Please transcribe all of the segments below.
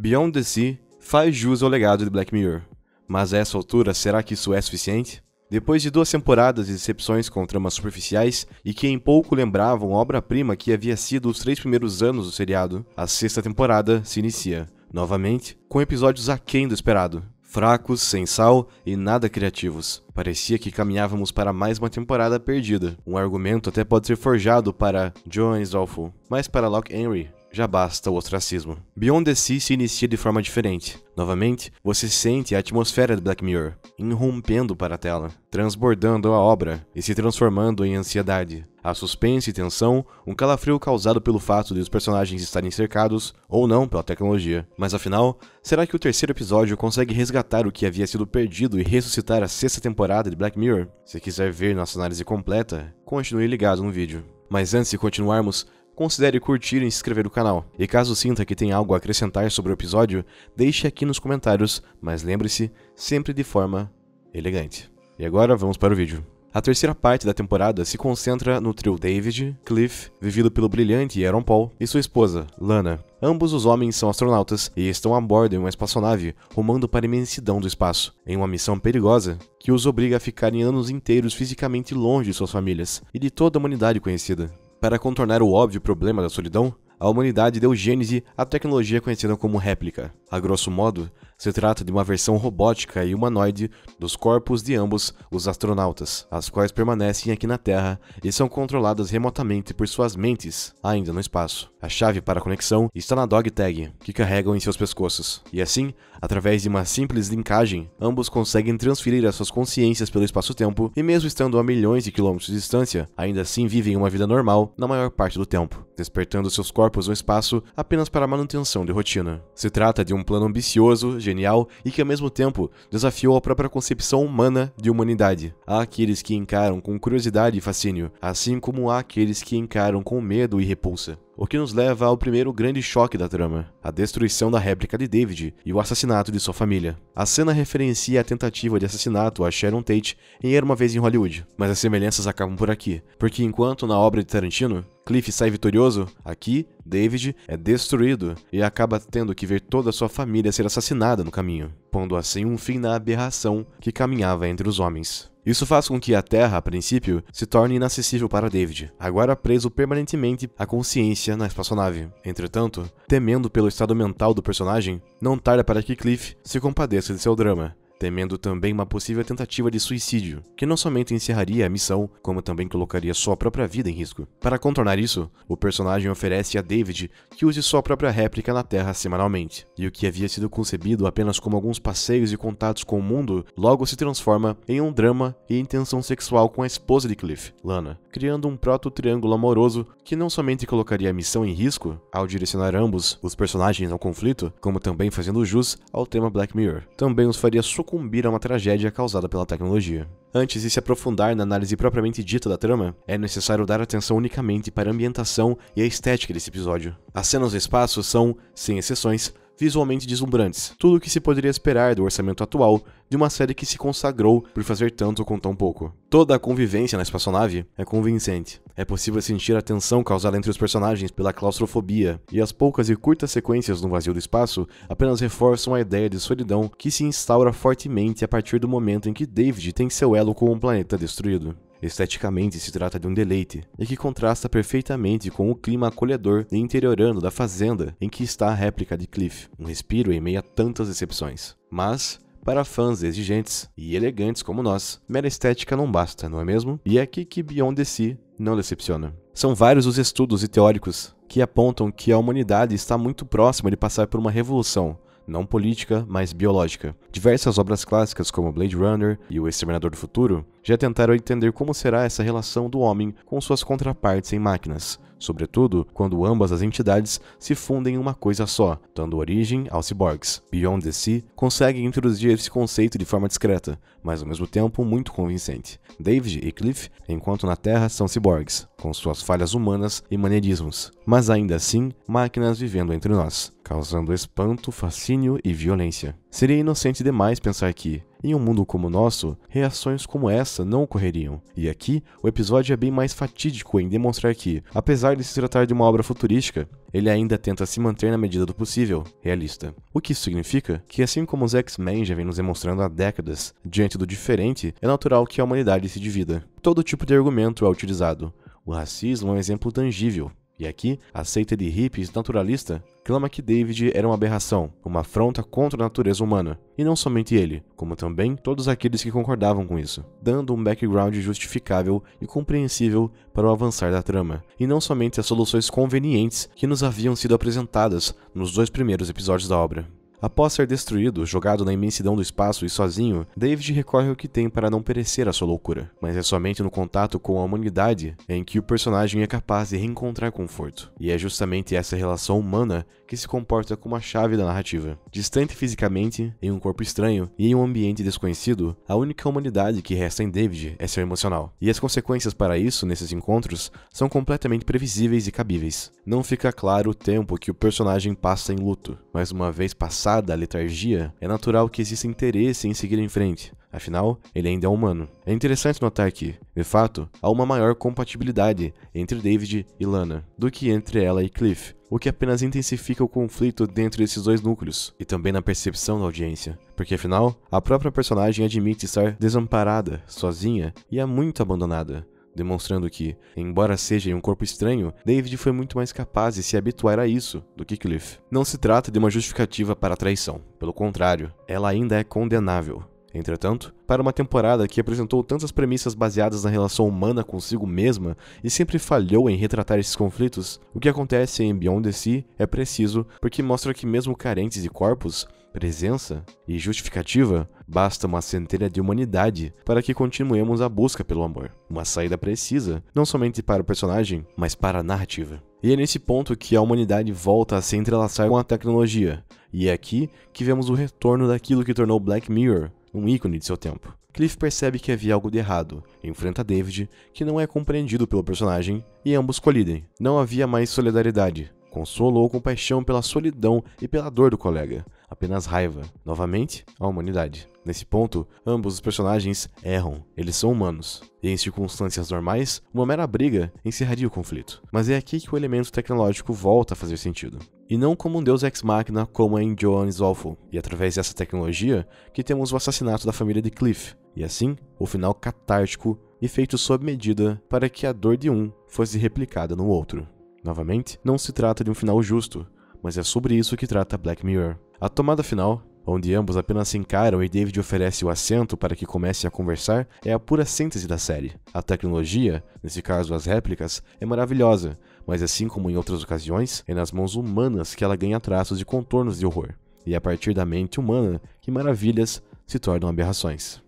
Beyond the Sea faz jus ao legado de Black Mirror, mas a essa altura será que isso é suficiente? Depois de duas temporadas de decepções com tramas superficiais e que em pouco lembravam a obra-prima que havia sido os três primeiros anos do seriado, a sexta temporada se inicia, novamente, com episódios aquém do esperado. Fracos, sem sal e nada criativos. Parecia que caminhávamos para mais uma temporada perdida. Um argumento até pode ser forjado para Jones Dolphin, mas para Locke Henry já basta o ostracismo. Beyond the Sea se inicia de forma diferente. Novamente, você sente a atmosfera de Black Mirror, irrompendo para a tela, transbordando a obra e se transformando em ansiedade. A suspense e tensão, um calafrio causado pelo fato de os personagens estarem cercados ou não pela tecnologia. Mas afinal, será que o terceiro episódio consegue resgatar o que havia sido perdido e ressuscitar a sexta temporada de Black Mirror? Se quiser ver nossa análise completa, continue ligado no vídeo. Mas antes de continuarmos, considere curtir e se inscrever no canal. E caso sinta que tem algo a acrescentar sobre o episódio, deixe aqui nos comentários, mas lembre-se, sempre de forma elegante. E agora vamos para o vídeo. A terceira parte da temporada se concentra no trio David, Cliff, vivido pelo brilhante Aaron Paul, e sua esposa, Lana. Ambos os homens são astronautas e estão a bordo em uma espaçonave rumando para a imensidão do espaço, em uma missão perigosa que os obriga a ficarem anos inteiros fisicamente longe de suas famílias e de toda a humanidade conhecida. Para contornar o óbvio problema da solidão, a humanidade deu gênese à tecnologia conhecida como réplica. A grosso modo, se trata de uma versão robótica e humanoide dos corpos de ambos os astronautas, as quais permanecem aqui na Terra e são controladas remotamente por suas mentes, ainda no espaço. A chave para a conexão está na dog tag, que carregam em seus pescoços. E assim, através de uma simples linkagem, ambos conseguem transferir as suas consciências pelo espaço-tempo e mesmo estando a milhões de quilômetros de distância, ainda assim vivem uma vida normal na maior parte do tempo, despertando seus corpos no espaço apenas para manutenção de rotina. Se trata de um um plano ambicioso, genial e que ao mesmo tempo desafiou a própria concepção humana de humanidade. Há aqueles que encaram com curiosidade e fascínio, assim como há aqueles que encaram com medo e repulsa. O que nos leva ao primeiro grande choque da trama, a destruição da réplica de David e o assassinato de sua família. A cena referencia a tentativa de assassinato a Sharon Tate em Era Uma Vez em Hollywood, mas as semelhanças acabam por aqui, porque enquanto na obra de Tarantino, Cliff sai vitorioso, aqui David é destruído e acaba tendo que ver toda a sua família ser assassinada no caminho, pondo assim um fim na aberração que caminhava entre os homens. Isso faz com que a Terra, a princípio, se torne inacessível para David, agora preso permanentemente à consciência na espaçonave. Entretanto, temendo pelo estado mental do personagem, não tarda para que Cliff se compadeça de seu drama temendo também uma possível tentativa de suicídio, que não somente encerraria a missão, como também colocaria sua própria vida em risco. Para contornar isso, o personagem oferece a David que use sua própria réplica na Terra semanalmente, e o que havia sido concebido apenas como alguns passeios e contatos com o mundo, logo se transforma em um drama e intenção sexual com a esposa de Cliff, Lana, criando um proto-triângulo amoroso que não somente colocaria a missão em risco ao direcionar ambos os personagens ao conflito, como também fazendo jus ao tema Black Mirror. Também os faria sucumbir a uma tragédia causada pela tecnologia. Antes de se aprofundar na análise propriamente dita da trama, é necessário dar atenção unicamente para a ambientação e a estética desse episódio. As cenas do espaço são, sem exceções, visualmente deslumbrantes. Tudo o que se poderia esperar do orçamento atual de uma série que se consagrou por fazer tanto com tão pouco. Toda a convivência na espaçonave é convincente. É possível sentir a tensão causada entre os personagens pela claustrofobia, e as poucas e curtas sequências no vazio do espaço apenas reforçam a ideia de solidão que se instaura fortemente a partir do momento em que David tem seu elo com o um planeta destruído. Esteticamente se trata de um deleite, e que contrasta perfeitamente com o clima acolhedor e interiorano da fazenda em que está a réplica de Cliff, um respiro em meio a tantas decepções. Mas, para fãs exigentes e elegantes como nós, mera estética não basta, não é mesmo? E é aqui que Beyond the Sea não decepciona. São vários os estudos e teóricos que apontam que a humanidade está muito próxima de passar por uma revolução, não política, mas biológica. Diversas obras clássicas, como Blade Runner e O Exterminador do Futuro, já tentaram entender como será essa relação do homem com suas contrapartes em máquinas, sobretudo quando ambas as entidades se fundem em uma coisa só, dando origem aos ciborgues. Beyond the Sea consegue introduzir esse conceito de forma discreta, mas ao mesmo tempo muito convincente. David e Cliff, enquanto na Terra, são ciborgues, com suas falhas humanas e maneirismos, mas ainda assim, máquinas vivendo entre nós causando espanto, fascínio e violência. Seria inocente demais pensar que, em um mundo como o nosso, reações como essa não ocorreriam. E aqui, o episódio é bem mais fatídico em demonstrar que, apesar de se tratar de uma obra futurística, ele ainda tenta se manter na medida do possível realista. O que isso significa que, assim como os X-Men já vem nos demonstrando há décadas, diante do diferente, é natural que a humanidade se divida. Todo tipo de argumento é utilizado. O racismo é um exemplo tangível. E aqui, a seita de hippies naturalista clama que David era uma aberração, uma afronta contra a natureza humana, e não somente ele, como também todos aqueles que concordavam com isso, dando um background justificável e compreensível para o avançar da trama, e não somente as soluções convenientes que nos haviam sido apresentadas nos dois primeiros episódios da obra. Após ser destruído, jogado na imensidão do espaço e sozinho, David recorre ao que tem para não perecer a sua loucura, mas é somente no contato com a humanidade em que o personagem é capaz de reencontrar conforto. E é justamente essa relação humana que se comporta como a chave da narrativa. Distante fisicamente, em um corpo estranho e em um ambiente desconhecido, a única humanidade que resta em David é seu emocional. E as consequências para isso nesses encontros são completamente previsíveis e cabíveis. Não fica claro o tempo que o personagem passa em luto, mas uma vez passada a letargia, é natural que exista interesse em seguir em frente, Afinal, ele ainda é humano. É interessante notar que, de fato, há uma maior compatibilidade entre David e Lana do que entre ela e Cliff, o que apenas intensifica o conflito dentro desses dois núcleos, e também na percepção da audiência, porque afinal, a própria personagem admite estar desamparada, sozinha e é muito abandonada, demonstrando que, embora seja em um corpo estranho, David foi muito mais capaz de se habituar a isso do que Cliff. Não se trata de uma justificativa para a traição, pelo contrário, ela ainda é condenável. Entretanto, para uma temporada que apresentou tantas premissas baseadas na relação humana consigo mesma e sempre falhou em retratar esses conflitos, o que acontece em Beyond the Sea é preciso porque mostra que, mesmo carentes de corpos, presença e justificativa, basta uma centelha de humanidade para que continuemos a busca pelo amor. Uma saída precisa, não somente para o personagem, mas para a narrativa. E é nesse ponto que a humanidade volta a se entrelaçar com a tecnologia, e é aqui que vemos o retorno daquilo que tornou Black Mirror um ícone de seu tempo. Cliff percebe que havia algo de errado, enfrenta David, que não é compreendido pelo personagem, e ambos colidem. Não havia mais solidariedade, consolo ou compaixão pela solidão e pela dor do colega, apenas raiva, novamente, a humanidade. Nesse ponto, ambos os personagens erram, eles são humanos, e em circunstâncias normais, uma mera briga encerraria o conflito. Mas é aqui que o elemento tecnológico volta a fazer sentido e não como um deus ex-máquina como em Jones Awful, e através dessa tecnologia que temos o assassinato da família de Cliff, e assim o final catártico e feito sob medida para que a dor de um fosse replicada no outro. Novamente, não se trata de um final justo, mas é sobre isso que trata Black Mirror. A tomada final onde ambos apenas se encaram e David oferece o assento para que comece a conversar, é a pura síntese da série. A tecnologia, nesse caso as réplicas, é maravilhosa, mas assim como em outras ocasiões, é nas mãos humanas que ela ganha traços e contornos de horror. E é a partir da mente humana que maravilhas se tornam aberrações.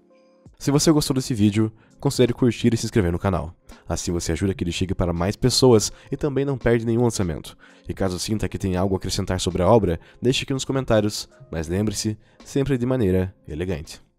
Se você gostou desse vídeo, considere curtir e se inscrever no canal. Assim você ajuda que ele chegue para mais pessoas e também não perde nenhum lançamento. E caso sinta que tem algo a acrescentar sobre a obra, deixe aqui nos comentários, mas lembre-se, sempre de maneira elegante.